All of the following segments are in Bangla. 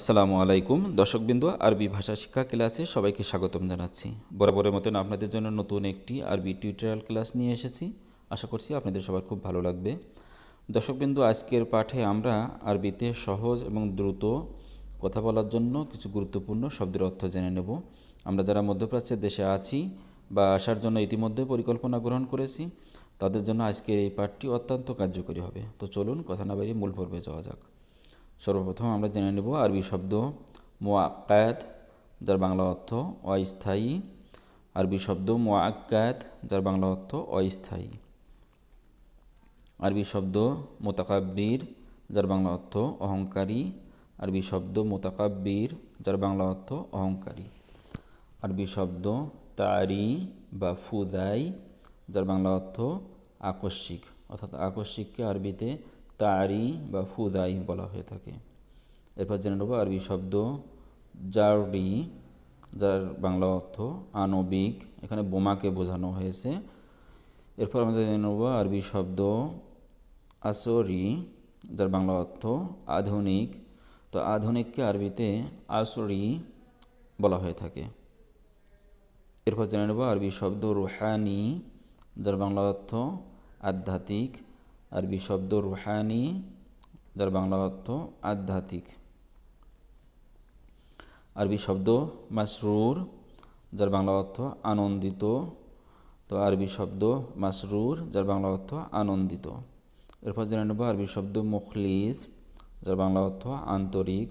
আসসালামু আলাইকুম দর্শকবৃন্দু আরবি ভাষা শিক্ষা ক্লাসে সবাইকে স্বাগতম জানাচ্ছি বরাবরের মতন আপনাদের জন্য নতুন একটি আরবি টিউটোরিয়াল ক্লাস নিয়ে এসেছি আশা করছি আপনাদের সবার খুব ভালো লাগবে দর্শকবৃন্দু আজকের পাঠে আমরা আরবিতে সহজ এবং দ্রুত কথা বলার জন্য কিছু গুরুত্বপূর্ণ শব্দের অর্থ জেনে নেব আমরা যারা মধ্যপ্রাচ্যের দেশে আছি বা আসার জন্য ইতিমধ্যে পরিকল্পনা গ্রহণ করেছি তাদের জন্য আজকের এই পাঠটি অত্যন্ত কার্যকরী হবে তো চলুন কথা না বাইরে মূল পর্বে যাওয়া যাক সর্বপ্রথম আমরা জেনে নেব আরবি শব্দ মোয়াক্কায়াত যার বাংলা অর্থ অস্থায়ী আরবি শব্দ মোয়াক্কায়াত যার বাংলা অর্থ অস্থায়ী আরবি শব্দ মোতাকাব্বির যার বাংলা অর্থ অহংকারী আরবি শব্দ মোতাকাব্বির যার বাংলা অর্থ অহংকারী আরবি শব্দ তারি বা ফুদাই যার বাংলা অর্থ আকস্মিক অর্থাৎ আকস্মিককে আরবিতে তারি বা ফুদাই বলা হয়ে থাকে এরপর জেনে নেব আরবি শব্দ জারডি যার বাংলা অর্থ আণবিক এখানে বোমাকে বোঝানো হয়েছে এরপর আমরা জেনে নেব আরবি শব্দ আসরি যার বাংলা অর্থ আধুনিক তো আধুনিককে আরবিতে আসরি বলা হয়ে থাকে এরপর জেনে নেব আরবি শব্দ রুহানি যার বাংলা অর্থ আধ্যাত্মিক আরবি শব্দ রুহানি যার বাংলা অর্থ আধ্যাত্মিক আরবি শব্দ মাসরুর যার বাংলা অর্থ আনন্দিত তো আরবি শব্দ মাসরুর যার বাংলা অর্থ আনন্দিত এরপর জেনে নেব আরবি শব্দ মুখলিস যার বাংলা অর্থ আন্তরিক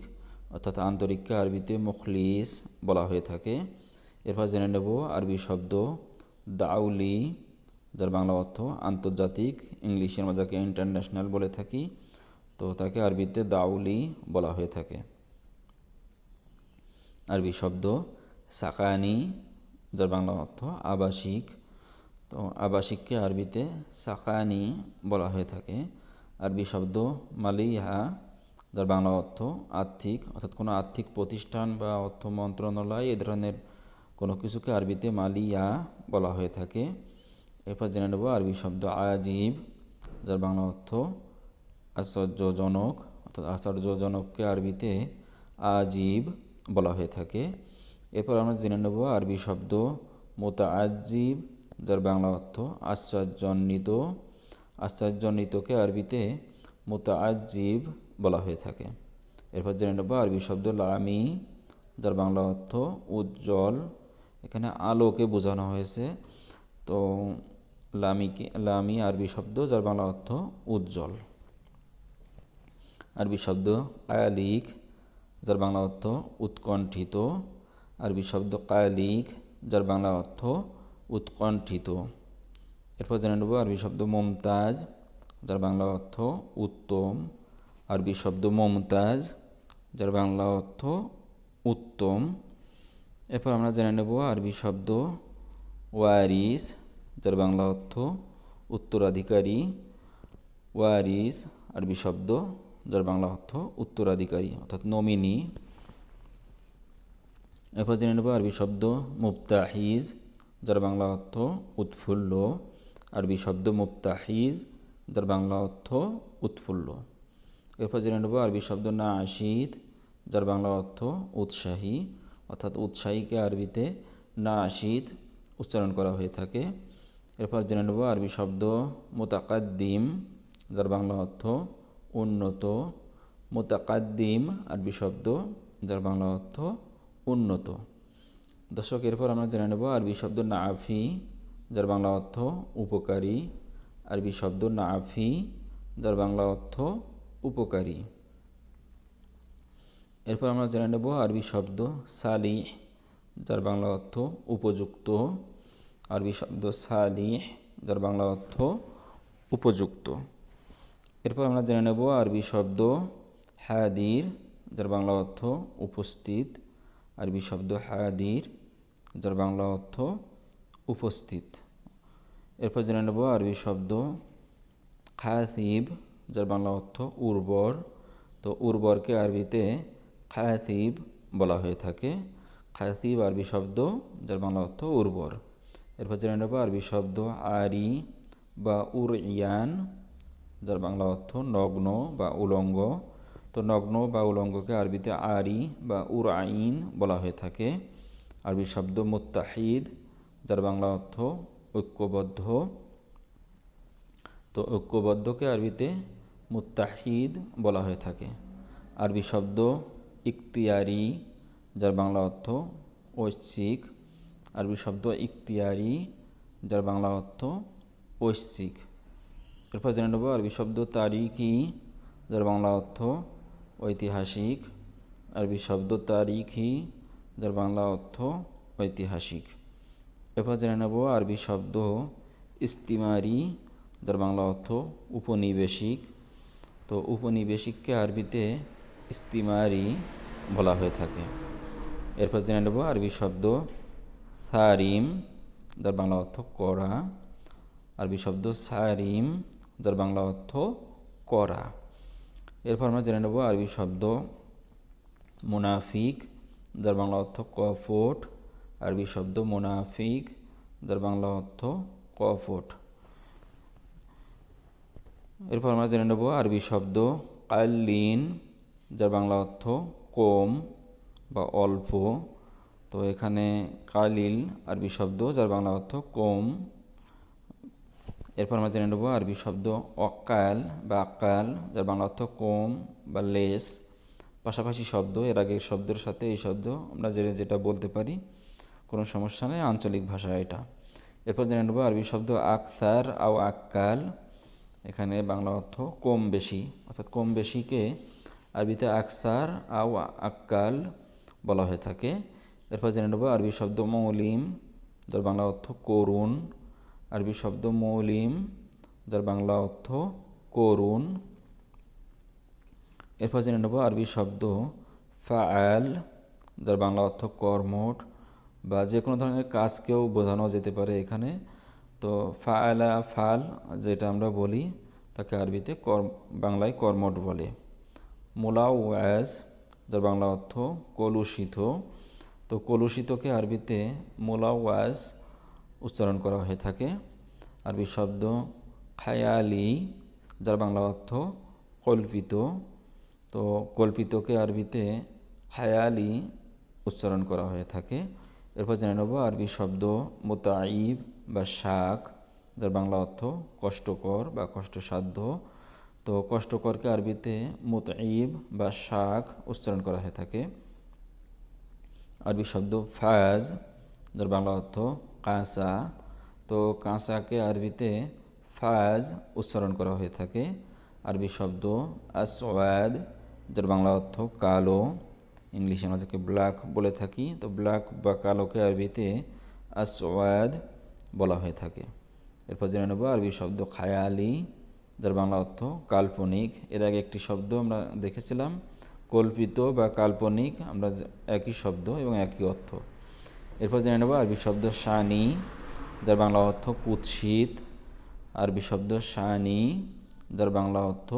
অর্থাৎ আন্তরিককে আরবিতে মুখলিস বলা হয়ে থাকে এরপর জেনে নেব আরবি শব্দ দাউলি যার বাংলা অর্থ আন্তর্জাতিক ইংলিশের যাকে ইন্টারন্যাশনাল বলে থাকি তো তাকে আরবিতে দাউলি বলা হয়ে থাকে আরবি শব্দ সাকানি যার বাংলা অর্থ আবাসিক তো আবাসিককে আরবিতে সাকায়ানি বলা হয়ে থাকে আরবি শব্দ মালিহা যার বাংলা অর্থ আর্থিক অর্থাৎ কোনো আর্থিক প্রতিষ্ঠান বা অর্থ মন্ত্রণালয় এ ধরনের কোনো কিছুকে আরবিতে মালিয়া বলা হয়ে থাকে এরপর জেনে নেব আরবি শব্দ আজীব যার বাংলা অর্থ আশ্চর্যজনক অর্থাৎ আশ্চর্যজনককে আরবিতে আজীব বলা হয়ে থাকে এরপর আমরা জেনে নেব আরবি শব্দ মোতা আজীব যার বাংলা অর্থ আশ্চর্যজনিত আশ্চর্যজনিতকে আরবিতে মোতা আজীব বলা হয়ে থাকে এরপর জেনে নেব আরবি শব্দ লামি যার বাংলা অর্থ উজ্জ্বল এখানে আলোকে বোঝানো হয়েছে তো লামিকে লামি আরবি শব্দ যার বাংলা অর্থ উজ্জ্বল আরবি শব্দ আয়ালিক যার বাংলা অর্থ উৎকণ্ঠিত আরবি শব্দ কায়ালিক যার বাংলা অর্থ উৎকণ্ঠিত এরপর জেনে নেব আরবি শব্দ মমতাজ যার বাংলা অর্থ উত্তম আরবি শব্দ মমতাজ যার বাংলা অর্থ উত্তম এরপর আমরা জেনে নেব আরবি শব্দ ওয়ারিস যার বাংলা অর্থ উত্তরাধিকারী ওয়ারিস আরবি শব্দ যার বাংলা অর্থ উত্তরাধিকারী অর্থাৎ নমিনি এরপর জেনে নেব আরবি শব্দ মুফতাহিজ যার বাংলা অর্থ উৎফুল্ল আরবি শব্দ মুফতাহিজ যার বাংলা অর্থ উৎফুল্ল এরপর জেনে নেব আরবি শব্দ না আশিদ যার বাংলা অর্থ উৎসাহী অর্থাৎ উৎসাহীকে আরবিতে না আশিদ উচ্চারণ করা হয়ে থাকে এরপর জেনে নেব আরবি শব্দ মোতাকাদ্দিম যার বাংলা অর্থ উন্নত মোতাকাদ্দিম আরবি শব্দ যার বাংলা অর্থ উন্নত দর্শক এরপর আমরা জেনে নেব আরবি শব্দ নাফি যার বাংলা অর্থ উপকারী আরবি শব্দ নাফি যার বাংলা অর্থ উপকারী এরপর আমরা জেনে নেব আরবি শব্দ সালিহ যার বাংলা অর্থ উপযুক্ত আরবি শব্দ সালিহ যার বাংলা অর্থ উপযুক্ত এরপর আমরা জেনে নেব আরবি শব্দ হাদির যার বাংলা অর্থ উপস্থিত আরবি শব্দ হাদির যার বাংলা অর্থ উপস্থিত এরপর জেনে নেব আরবি শব্দ খাসিব যার বাংলা অর্থ উর্বর তো উর্বরকে আরবিতে খাসিব বলা হয়ে থাকে খাসিব আরবি শব্দ যার বাংলা অর্থ উর্বর এরপর জেনে নেব আরবি শব্দ আরি বা উর ইয়ান যার বাংলা অর্থ নগ্ন বা উলঙ্গ তো নগ্ন বা উলঙ্গকে আরবিতে আরি বা উর আইন বলা হয়ে থাকে আরবি শব্দ মুত্তাহিদ যার বাংলা অর্থ ঐক্যবদ্ধ তো ঐক্যবদ্ধকে আরবিতে মুত্তাহিদ বলা হয়ে থাকে আরবি শব্দ ইক্তিয়ারি যার বাংলা অর্থ ঐচ্ছিক আরবি শব্দ ইখতিয়ারি যার বাংলা অর্থ ঐশ্বিক এরপর জেনে নেব আরবি শব্দ তারিখি যার বাংলা অর্থ ঐতিহাসিক আরবি শব্দ তারিখি যার বাংলা অর্থ ঐতিহাসিক এরপর জেনে নেব আরবি শব্দ ইস্তিমারি যার বাংলা অর্থ উপনিবেশিক তো উপনিবেশিককে আরবিতে ইস্তিমারি বলা হয়ে থাকে এরপর জেনে নেব আরবি শব্দ সারিম যার বাংলা অর্থ করা আরবি শব্দ সারিম যার বাংলা অর্থ করা এরপর আমরা জেনে নেব আরবি শব্দ মুনাফিক যার বাংলা অর্থ কফোট আরবি শব্দ মুনাফিক যার বাংলা অর্থ কফোট এরপর আমরা জেনে নেব আরবি শব্দ কাল্লিন যার বাংলা অর্থ কম বা অল্প তো এখানে কালিল আরবি শব্দ যার বাংলা অর্থ কম এরপর আমরা জেনে নেব আরবি শব্দ অকাল বা আকাল যার বাংলা অর্থ কম বা লেস পাশাপাশি শব্দ এর আগের শব্দের সাথে এই শব্দ আমরা জেনে যেটা বলতে পারি কোনো সমস্যা নেই আঞ্চলিক ভাষা এটা এরপর জেনে নেব আরবি শব্দ আকসার আও আক্কাল এখানে বাংলা অর্থ কম বেশি অর্থাৎ কম বেশিকে আরবিতে আকসার আও আক্কাল বলা হয়ে থাকে এরপর জেনে নেব আরবি শব্দ মৌলিম যার বাংলা অর্থ করুণ আরবি শব্দ মৌলিম যার বাংলা অর্থ করুণ এরপর জেনে নেব আরবি শব্দ ফায়াল যার বাংলা অর্থ কর্মঠ বা যে কোনো ধরনের কাজকেও বোঝানো যেতে পারে এখানে তো ফায়ালা ফাল যেটা আমরা বলি তাকে আরবিতে কর্ম বাংলায় কর্মঠ বলে ওয়াজ যার বাংলা অর্থ কলুষিত তো কলুষিতকে আরবিতে মোলাওয়াজ উচ্চারণ করা হয়ে থাকে আরবি শব্দ খায়ালি যার বাংলা অর্থ কল্পিত তো কল্পিতকে আরবিতে খায়ালি উচ্চারণ করা হয়ে থাকে এরপর জেনে নেব আরবি শব্দ মোতাইব বা শাক যার বাংলা অর্থ কষ্টকর বা কষ্টসাধ্য তো কষ্টকরকে আরবিতে মোতাইব বা শাক উচ্চারণ করা হয়ে থাকে আরবি শব্দ ফাজ ধর বাংলা অর্থ কাঁসা তো কাঁসাকে আরবিতে ফাজ উচ্চারণ করা হয়ে থাকে আরবি শব্দ আসওয়াদ যার বাংলা অর্থ কালো ইংলিশে আমরা যাকে ব্ল্যাক বলে থাকি তো ব্ল্যাক বা কালোকে আরবিতে আসওয়াদ বলা হয়ে থাকে এরপর জেনে নেব আরবি শব্দ খায়ালি যার বাংলা অর্থ কাল্পনিক এর আগে একটি শব্দ আমরা দেখেছিলাম কল্পিত বা কাল্পনিক আমরা একই শব্দ এবং একই অর্থ এরপর জেনে নেব আরবি শব্দ শানি যার বাংলা অর্থ কুৎসিত আরবি শব্দ শানি যার বাংলা অর্থ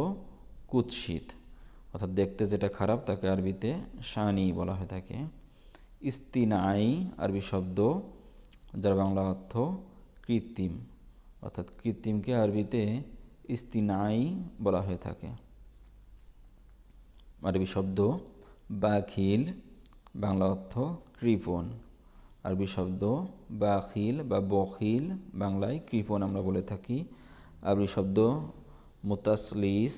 কুৎসিত অর্থাৎ দেখতে যেটা খারাপ তাকে আরবিতে শানি বলা হয়ে থাকে ইস্তিনাই আরবি শব্দ যার বাংলা অর্থ কৃত্রিম অর্থাৎ কৃত্রিমকে আরবিতে ইস্তিনাই বলা হয়ে থাকে আরবি শব্দ বাখিল বাংলা অর্থ কৃপন আরবি শব্দ বাখিল বা বখিল বাংলায় কৃপন আমরা বলে থাকি আরবি শব্দ মুতাসলিস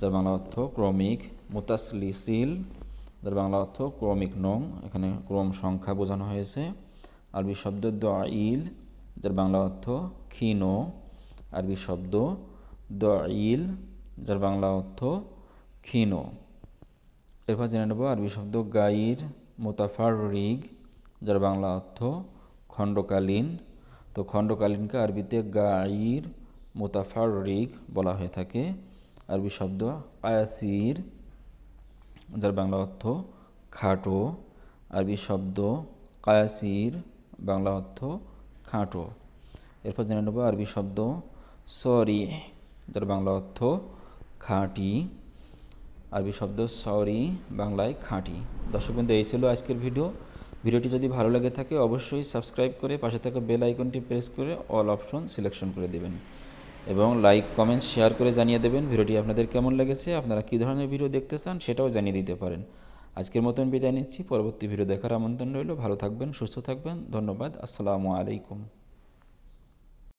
যার বাংলা অর্থ ক্রমিক মুতাসলিসিল যার বাংলা অর্থ ক্রমিক নং এখানে ক্রম সংখ্যা বোঝানো হয়েছে আরবি শব্দ দইল যার বাংলা অর্থ ক্ষীণ আরবি শব্দ দইল যার বাংলা অর্থ ক্ষীণ এরপর জেনে নেব আরবি শব্দ গাইর মোতাফার রিগ যার বাংলা অর্থ খণ্ডকালীন তো খণ্ডকালীনকে আরবিতে গাইর মোতাফার রিগ বলা হয়ে থাকে আরবি শব্দ আয়াসির যার বাংলা অর্থ খাটো আরবি শব্দ কায়াসির বাংলা অর্থ খাটো এরপর জেনে নেব আরবি শব্দ সরি যার বাংলা অর্থ খাঁটি আরবি শব্দ সরি বাংলায় খাঁটি দর্শকবৃন্দ এই ছিল আজকের ভিডিও ভিডিওটি যদি ভালো লাগে থাকে অবশ্যই সাবস্ক্রাইব করে পাশে থাকা বেল আইকনটি প্রেস করে অল অপশন সিলেকশন করে দেবেন এবং লাইক কমেন্ট শেয়ার করে জানিয়ে দেবেন ভিডিওটি আপনাদের কেমন লেগেছে আপনারা কী ধরনের ভিডিও দেখতে চান সেটাও জানিয়ে দিতে পারেন আজকের মতন বিদায় নিচ্ছি পরবর্তী ভিডিও দেখার আমন্ত্রণ রইল ভালো থাকবেন সুস্থ থাকবেন ধন্যবাদ আসসালামু আলাইকুম